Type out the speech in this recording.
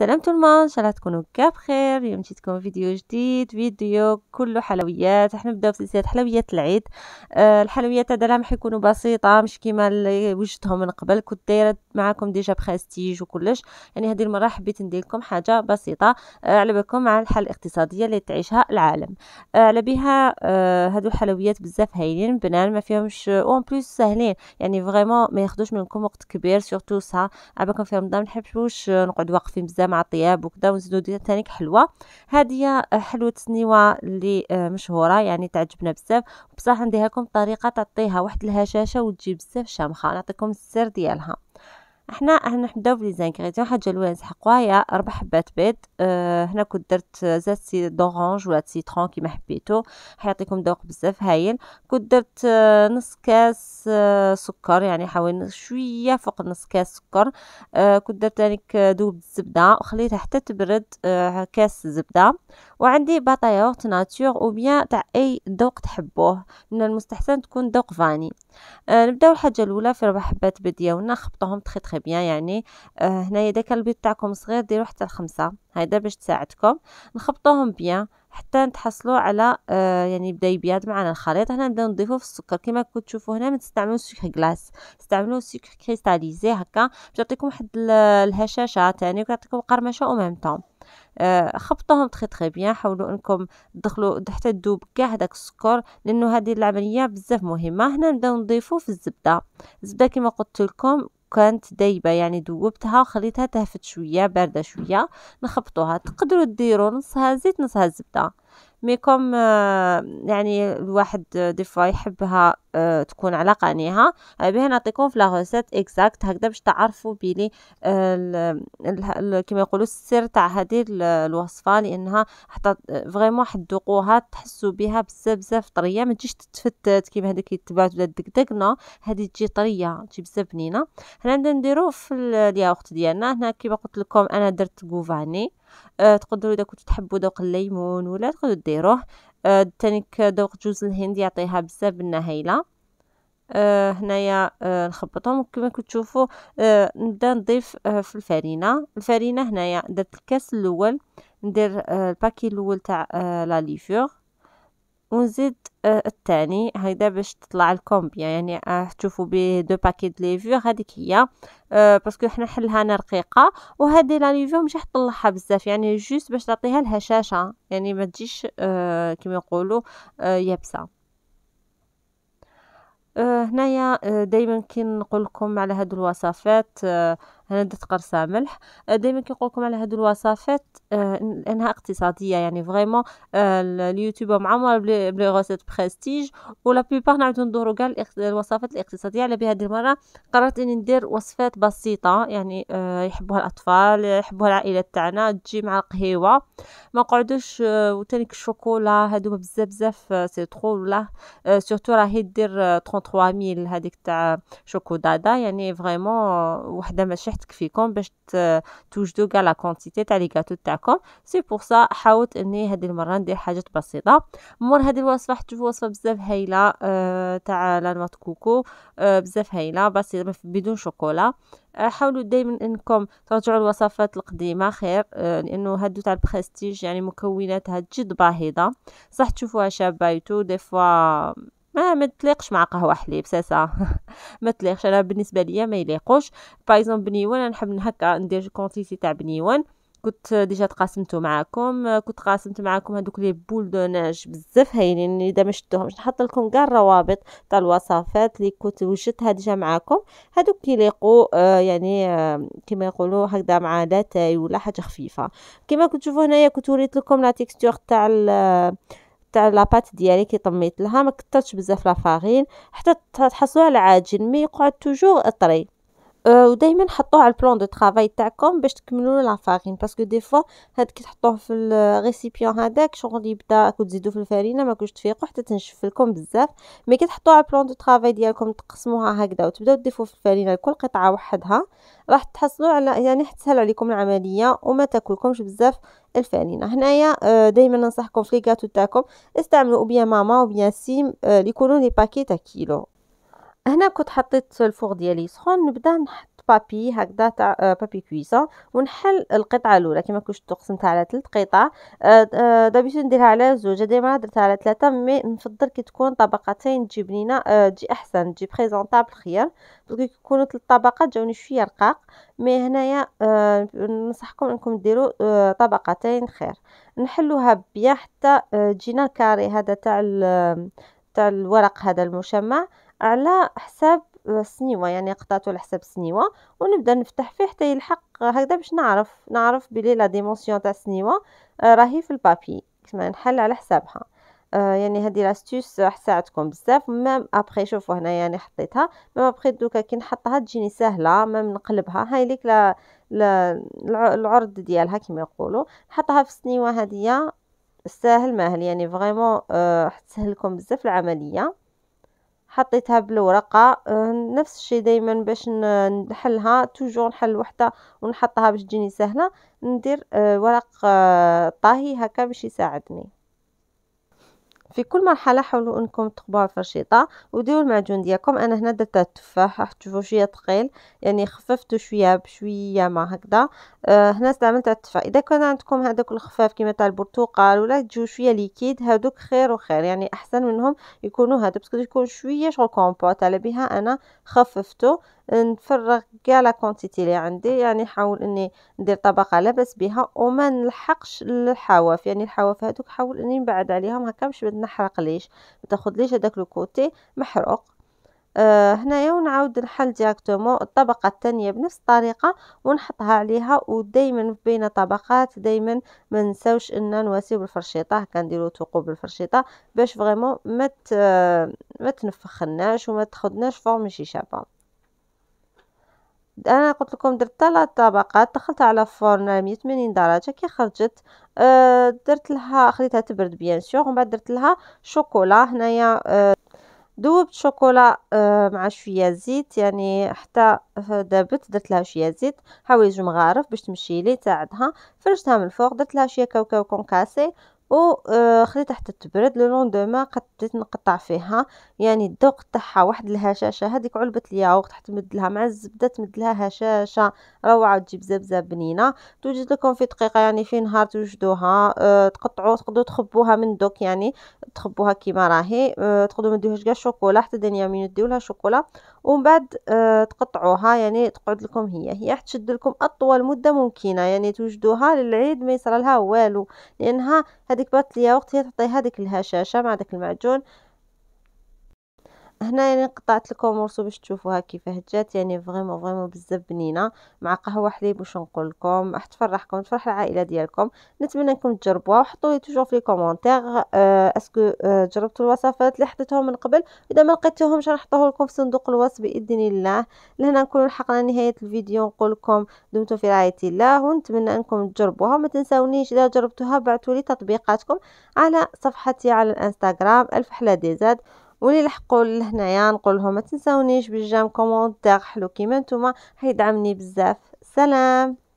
سلام تو ان شاء الله تكونوا كاع بخير اليوم جيتكم فيديو جديد فيديو كله حلويات راح نبداو في سلسله حلويات العيد أه الحلويات هذا راح يكونوا بسيطه مش كيما اللي وجدتهم من قبل كنت دايره معاكم ديجا بريستيج وكلش يعني هذه المره حبيت ندير لكم حاجه بسيطه أه على بالكم مع الحاله الاقتصاديه اللي تعيشها العالم أه على بها أه هادو الحلويات بزاف هايلين بنان ما فيهمش اون آه، بلوس ساهلين يعني فريمون ما ياخذوش منكم وقت كبير سورتو سا على بالكم في رمضان ما نحبوش آه، نقعد واقفين بزاف مع الطياب وكذا ونزيدو ديال تانيك حلوه هذه آه، حلوه سنيوه اللي آه، مشهوره يعني تعجبنا بزاف بصح نديها لكم طريقه تعطيها واحد الهشاشه وتجي بزاف شامخه نعطيكم السر ديالها احنا نبداو في ليزانغريديون حاجه الاولى نسحقوها هي اربع حبات بيض اه هنا كنت درت زيت سي دورانج ولا سيترون كيما حبيتو حيعطيكم ذوق بزاف هايل كنت درت اه نص كاس اه سكر يعني حوالي شويه فوق نص كاس سكر آه، كنت درت ذلك آه، دوبت الزبده وخليتها حتى تبرد آه، كاس زبده وعندي باتايور ناتور او بيان تاع اي ذوق تحبوه من المستحسن تكون ذوق فاني آه نبداو الحاجه الاولى في ربع حبات بديه ديالنا نخبطوهم تخي تخي بيان يعني آه هنايا داك البيض تاعكم صغير ديروا حتى الخمسة هيدا باش تساعدكم نخبطوهم بيان حتى نتحصلوا على آه يعني يبدا يبيض معنا الخليط هنا نبداو نضيفوا في السكر كما كنتو تشوفوا هنا ما تستعملوش سكر كلاس استعملوا سكر كريستاليزي هكا باش يعطيكم واحد الهشاشه ثاني ويعطيكم قرمشه او ميم طون آه، خبطوهم تخي تخي بيان حاولوا انكم تدخلوا حتى تذوب كاع هذاك السكر لانه هذه العمليه بزاف مهمه هنا نبداو نضيفوا في الزبده الزبده كما قلت لكم كانت دايبة يعني دوبتها وخليتها تهفت شوية باردة شوية نخبطوها تقدروا ديروا نصها زيت نصها زبدة مي كوم آه، يعني الواحد دي فوا يحبها آه، تكون على قنيها آه، به نعطيكم في لا ريسيت اكزاكت هكذا باش تعرفوا بلي كيما يقولوا السر تاع هذه الوصفه لانها حتى فريمون حتذوقوها تحسوا بها بزاف بزاف طريه ما تجيش تتفتت كيما هذيك يتبات ولا دقدقنا نو هذه تجي طريه تجي بزاف بنينه هنا نديرو في الياغورت ديالنا هنا كيما قلت لكم انا درت كوفاني أه تقدروا اذا كنتوا تحبوا ذوق الليمون ولا تقدروا ديروه أه تانيك ذوق جوز الهند يعطيها بزاف بنه أه هنايا أه نخبطهم كما كتشوفوا أه نبدا نضيف أه في الفرينه الفرينه هنايا درت الكاس الاول ندير أه الباكي الاول تاع أه لا ليفور ونزيد آه، الثاني هيدا باش تطلع الكومبيا يعني آه، تشوفوا به دو باكي د ليفور هذيك هي آه، باسكو حنا حلها انا رقيقه وهذه لا مش ماشي تطلعها بزاف يعني جوست باش تعطيها الهشاشه يعني ما تجيش كما يقولوا يابسه هنايا دائما كي نقول لكم على هاد الوصفات درت قرصة ملح أه، دائما كنقولكم على هادو الوصفات أه، انها اقتصاديه يعني فريمون أه، اليوتيوب معمر بلي غوسيت بريستيج ولا بيبار نعاودو ندورو قال الوصفات الاقتصاديه على بهذه المره قررت اني ندير وصفات بسيطه يعني يحبوها الاطفال يحبوها العائله تاعنا تجي مع القهيوه ما نقعدوش وتانيك الشوكولا هادو بزاف بزاف سي ترو ولا سورتو راهي دير 33000 هذيك تاع دادا يعني فريمون وحده ماشي تكفيكم باش توجدوا كاع لا كونتيتي تاع لي كاتو تاعكم سي بور سا حاولت اني هذه المره ندير حاجات بسيطه مور هذه الوصفه تشوفوا وصفه بزاف هايله أه تاع لانوات كوكو أه بزاف هايله بسيطه بدون شوكولا آه، حاولوا دائما انكم ترجعوا الوصفات القديمه خير آه، لانه هادو تاع البريستيج يعني مكوناتها جد باهظه صح تشوفوها شابه ايتو دي فوا آه، ما ما تليقش مع قهوه حليب ساسا ما تليقش انا بالنسبه ليا ما يليقوش بايزون بنيوان انا نحب هكا ندير كونتيتي تاع بنيوان كنت ديجا تقاسمتو معاكم كنت قاسمت معاكم هذوك لي بول دو ناج بزاف هايلين اللي اذا ما شفتوهمش نحط لكم كاع الروابط تاع الوصفات اللي كنت وجدتها ديجا معاكم هذوك كيليقوا آه يعني آه كما يقولوا هكذا مع لاتاي ولا حاجه خفيفه كما كنت تشوفوا هنايا كنت وريت لكم لا تيكستور تاع تاع لاباط ديالي كي طميت لها ما كثرتش بزاف لافارين حتى تحصلوها العاجين مي يقعد توجور اطري ودائما حطوه على البلون دو طرافاي تاعكم باش تكملوا لا فارين باسكو دي فوا هاد كي تحطوه في الريسيبيون هذاك شغل يبدا كو تزيدوا في الفرينه ماكوش تفيقوا حتى تنشف لكم بزاف مي كي تحطوه على البلون دو طرافاي ديالكم تقسموها هكذا وتبداو تضيفوا في الفرينه لكل قطعه وحدها راح تحصلوا على يعني تسهل عليكم العمليه وما تاكلكمش بزاف الفرينه هنايا دائما ننصحكم في لي كاتو تاعكم استعملوا بيان ماما وبيان سيم يكونوا لي باكيت كيلو هنا كنت حطيت الفوغ ديالي سخون نبدا نحط بابي هكذا تاع آه، بابي كويسه ونحل القطعه الاولى كما كنت قسمتها على ثلاث قطع آه، آه، دابيش نديرها على زوج ديما درتها على ثلاثه مي نفضل كي تكون طبقتين تجي بنينه تجي احسن تجي بريزونطابل خير باسكو يكونوا ثلاث طبقات جاوني شويه رقاق مي هنايا ننصحكم انكم ديروا طبقتين خير نحلوها بيا حتى تجينا الكاري هذا تاع تاع الورق هذا المشمع على حساب السنيوه يعني قطعته على حساب السنيوه ونبدا نفتح فيه حتى يلحق هكذا باش نعرف نعرف بلي لا ديمونسيون تاع السنيوه آه، راهي في البابي كما نحل على حسابها آه يعني هذه لاستيس راح تساعدكم بزاف ميم ابخي شوفوا هنا يعني حطيتها ميم ابخي دوكا كي نحطها تجيني سهله ميم نقلبها هاي ليك لا العرض ديالها كما يقولوا نحطها في السنيوه هذه ساهل ماهل يعني فريمون آه راح تسهلكم بزاف العمليه حطيتها بالورقة آه، نفس الشيء دايما باش نحلها توجو نحل وحده ونحطها باش تجيني سهلة ندير آه، ورق آه، طاهي هكا باش يساعدني في كل مرحله حاولوا انكم تخبوا الفرشيطه وديروا المعجون ديالكم انا هنا درت التفاح تشوفوا شويه ثقيل يعني خففتو شويه بشويه ما هكذا آه هنا استعملت التفاح اذا كان عندكم هادوك الخفاف كما تاع البرتقال ولا تجيو شويه ليكيد هذوك خير وخير يعني احسن منهم يكونوا هذا باسكو يكون شويه شغل كومبوت على بها انا خففتو نفرغ كاع لا كونتيتي اللي عندي يعني نحاول اني ندير طبقه لاباس بها وما نلحقش الحواف يعني الحواف هذوك حاول اني نبعد عليهم هكا باش ما نحرقليش ما تاخذليش هذاك كوتي محروق آه هنايا ونعاود نحل ديريكتومون الطبقه الثانيه بنفس الطريقه ونحطها عليها ودائما بين طبقات دائما ما نساوش ان نواسيو بالفرشيطه هكا نديرو ثقوب بالفرشيطه باش فريمون ما ما تنفخناش وما تاخذناش فورم شي شابه انا قلت لكم درت ثلاث طبقات دخلتها على الفرن 180 درجه كي خرجت آه، درت لها خليتها تبرد بيان سيغ ومن بعد درت لها شوكولا هنايا أه دوبت شوكولا آه، مع شويه زيت يعني حتى دابت درت لها شويه زيت حوايج مغارف باش تمشي لي تاعدها فرشتها من الفوق درت لها شويه كاوكاو كونكاسي آه، خديتها حتى تبرد لو لوندوما قد بديت نقطع فيها يعني الذوق تاعها واحد الهشاشه هذيك علبه الياغورت تمد لها مع الزبده تمد لها هشاشه روعه وتجيب زبزه بنينه توجد لكم في دقيقه يعني في نهار توجدوها أه تقطعوا تقدروا تخبوها من دوك يعني تخبوها كيما راهي أه تقدروا ما كاع شوكولا حتى دنيا مين ديولها شوكولا ومن بعد آه تقطعوها يعني تقعد لكم هي هي حتشد لكم اطول مده ممكنه يعني توجدوها للعيد ما يصرالها والو لانها هذيك بات ليا وقت هي تعطي هذيك الهشاشه مع داك المعجون هنا يعني قطعت لكم ورسو باش تشوفوها كيفاه جات يعني فريمون فريمون بزاف بنينه مع قهوه حليب واش نقول لكم راح تفرحكم تفرح العائله ديالكم نتمنى انكم تجربوها وحطوا لي توجور في لي أه اسكو آه، جربتوا الوصفات اللي حطيتهم من قبل اذا ما لقيتوهمش نحطوه لكم في صندوق الوصف باذن الله لهنا نكون لحقنا نهايه الفيديو نقول لكم دمتم في رعايه الله ونتمنى انكم تجربوها ما تنساونيش اذا جربتوها بعثوا لي تطبيقاتكم على صفحتي على الانستغرام الف ديزاد واللي لحقوا لهنايا نقول لهم ما تنساونيش بالجام كومونتير حلو كيما نتوما حيدعمني بزاف سلام